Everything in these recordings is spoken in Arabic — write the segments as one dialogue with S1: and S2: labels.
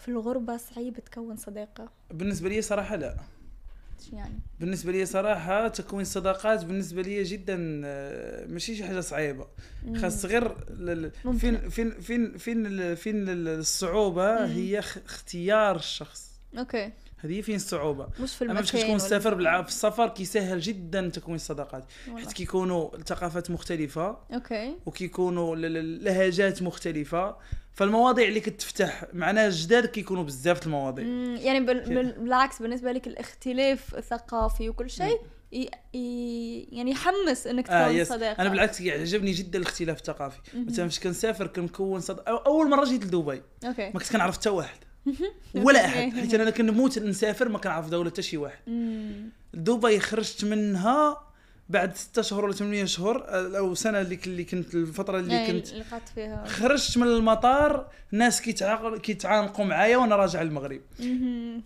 S1: في الغربة صعيب تكون صداقة
S2: بالنسبة لي صراحة لا يعني بالنسبة لي صراحة تكوين الصداقات بالنسبة لي جدا آه، ماشي شي حاجة صعيبة خاص غير فين فين فين فين فين الصعوبة هي اختيار الشخص اوكي هذه فين الصعوبه
S1: مش في اما تكون كتكون السفر
S2: بالعاب في السفر كيسهل جدا تكوين الصداقات حيت كيكونوا الثقافات مختلفه اوكي وكيكونوا لهجات مختلفه فالمواضيع اللي كتفتح مع ناس جداد كيكونوا بزاف المواضيع
S1: يعني بال... بالعكس بالنسبه لك الاختلاف الثقافي وكل شيء ي... ي... يعني يحمس انك آه، تكون آه صديق انا بالعكس
S2: يعجبني جدا الاختلاف الثقافي مثلا فاش كنسافر كنكون صد... اول مره جيت لدبي
S1: اوكي ما كنت كنعرف
S2: حتى واحد ولا احد حيت انا كنموت نسافر ما كنعرف دوله حتى شي واحد دبي خرجت منها بعد ستة شهور ولا ثمانية شهور او سنه اللي اللي كنت الفتره اللي كنت
S1: لقات فيها
S2: خرجت من المطار ناس كيتعانقوا معايا وانا راجع المغرب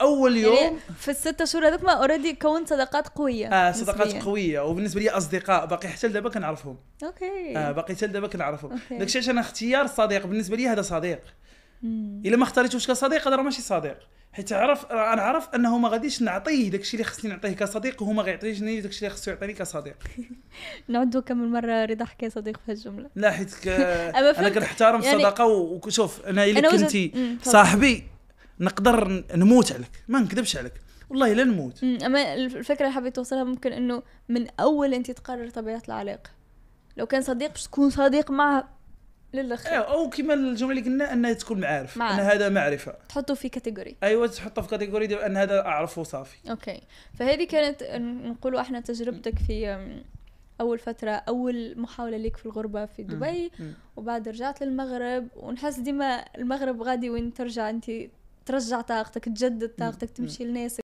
S1: اول يعني يوم يعني في الست شهور هذوك ما اوريدي كونت صداقات قويه اه صداقات نسبياً. قويه
S2: وبالنسبه لي اصدقاء باقي حتى لدابا كنعرفهم
S1: اوكي اه
S2: باقي حتى لدابا كنعرفهم داكشي علاش انا اختيار صديق بالنسبه لي هذا صديق الا ما اختاريتوش كصديق هذا راه ماشي صديق حيت عرف انا عرف انه ما غاديش نعطيه داكشي اللي خصني نعطيه كصديق وهو ما غيعطينيش داكشي اللي خصو يعطيني كصديق
S1: نعدو كم من مره رضا حكى صديق في الجمله
S2: لا حيت ك... انا كنحترم يعني... الصداقه وشوف انا الا كنتي صاحبي نقدر نموت عليك ما نكذبش عليك والله لا نموت
S1: اما الفكره اللي حبيت توصلها ممكن انه من اول انت تقرر طبيعه العلاقه لو كان صديق باش تكون صديق معه للاخر أيوة،
S2: او كما الجمله اللي قلنا انها تكون معارف معارف. ان هذا معرفه
S1: تحطه في كاتيجوري
S2: ايوا تحطه في كاتيجوري ديال ان هذا اعرفه صافي
S1: اوكي فهذه كانت نقولوا احنا تجربتك في اول فتره اول محاوله ليك في الغربه في دبي م. م. وبعد رجعت للمغرب ونحس ديما المغرب غادي وين ترجع انت ترجع طاقتك تجدد طاقتك تمشي لناسك